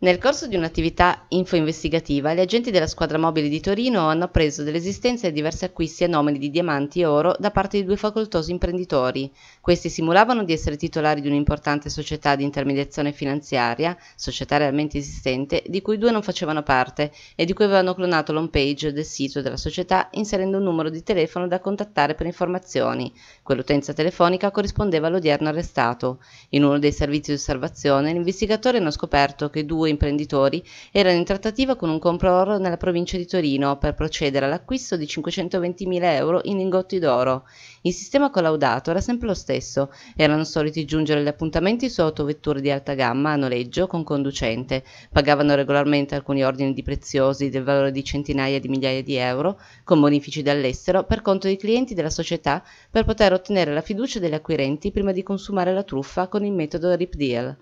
Nel corso di un'attività info-investigativa, gli agenti della squadra mobile di Torino hanno appreso dell'esistenza di diversi acquisti anomali di diamanti e oro da parte di due facoltosi imprenditori. Questi simulavano di essere titolari di un'importante società di intermediazione finanziaria, società realmente esistente, di cui due non facevano parte e di cui avevano clonato l'home page del sito della società inserendo un numero di telefono da contattare per informazioni. Quell'utenza telefonica corrispondeva all'odierno arrestato. In uno dei servizi di osservazione, gli investigatori hanno scoperto che due suoi imprenditori erano in trattativa con un compro-oro nella provincia di Torino per procedere all'acquisto di 520.000 euro in lingotti d'oro. Il sistema collaudato era sempre lo stesso, erano soliti giungere gli appuntamenti su autovetture di alta gamma a noleggio con conducente, pagavano regolarmente alcuni ordini di preziosi del valore di centinaia di migliaia di euro, con bonifici dall'estero, per conto dei clienti della società per poter ottenere la fiducia degli acquirenti prima di consumare la truffa con il metodo RIP Deal.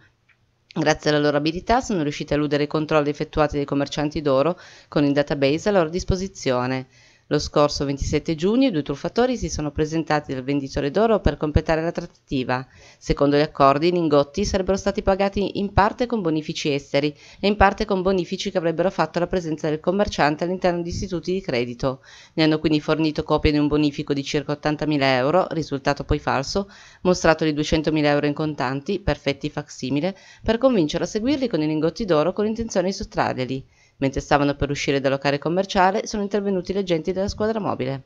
Grazie alla loro abilità sono riusciti a eludere i controlli effettuati dai commercianti d'oro con il database a loro disposizione. Lo scorso 27 giugno i due truffatori si sono presentati dal venditore d'oro per completare la trattativa. Secondo gli accordi i lingotti sarebbero stati pagati in parte con bonifici esteri e in parte con bonifici che avrebbero fatto la presenza del commerciante all'interno di istituti di credito. Ne hanno quindi fornito copia di un bonifico di circa 80.000 euro, risultato poi falso, mostrato di 200.000 euro in contanti, perfetti facsimile, per convincere a seguirli con i lingotti d'oro con l'intenzione di sottrarglieli. Mentre stavano per uscire dal locale commerciale sono intervenuti gli agenti della squadra mobile.